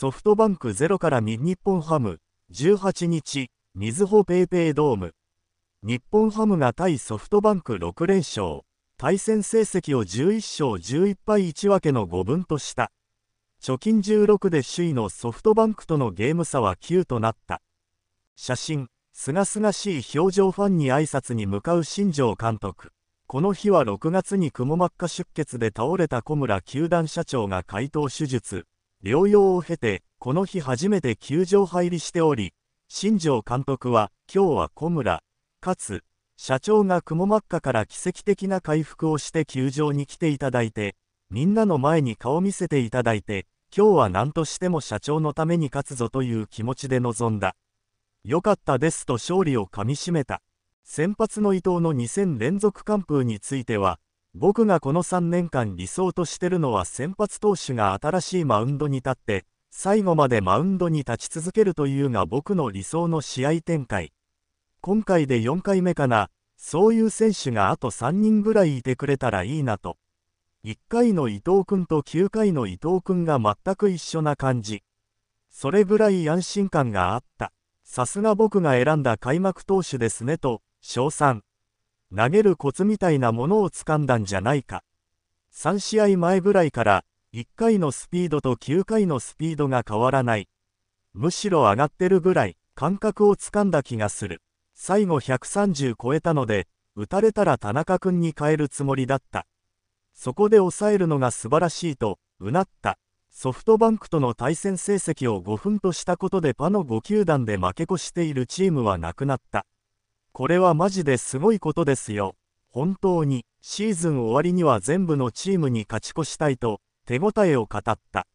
ソフトバンクゼロから日本ハム、18日、みずほペイペイドーム。日本ハムが対ソフトバンク6連勝、対戦成績を11勝11敗1分けの5分とした。貯金16で首位のソフトバンクとのゲーム差は9となった。写真、すがすがしい表情ファンに挨拶に向かう新庄監督。この日は6月にくも膜下出血で倒れた小村球団社長が回答手術。療養を経て、この日初めて球場入りしており、新庄監督は、今日は小村、かつ、社長が雲真っ赤から奇跡的な回復をして球場に来ていただいて、みんなの前に顔見せていただいて、今日は何としても社長のために勝つぞという気持ちで臨んだ。良かったですと勝利をかみしめた。先発の伊藤の2戦連続完封については、僕がこの3年間理想としてるのは先発投手が新しいマウンドに立って、最後までマウンドに立ち続けるというが僕の理想の試合展開。今回で4回目かな、そういう選手があと3人ぐらいいてくれたらいいなと。1回の伊藤君と9回の伊藤君が全く一緒な感じ。それぐらい安心感があった。さすが僕が選んだ開幕投手ですねと、称賛。投げるコツみたいなものをつかんだんじゃないか。3試合前ぐらいから、1回のスピードと9回のスピードが変わらない。むしろ上がってるぐらい、感覚をつかんだ気がする。最後130超えたので、打たれたら田中君に変えるつもりだった。そこで抑えるのが素晴らしいと、うなった。ソフトバンクとの対戦成績を5分としたことでパの5球団で負け越しているチームはなくなった。これはマジですごいことですよ。本当に、シーズン終わりには全部のチームに勝ち越したいと、手応えを語った。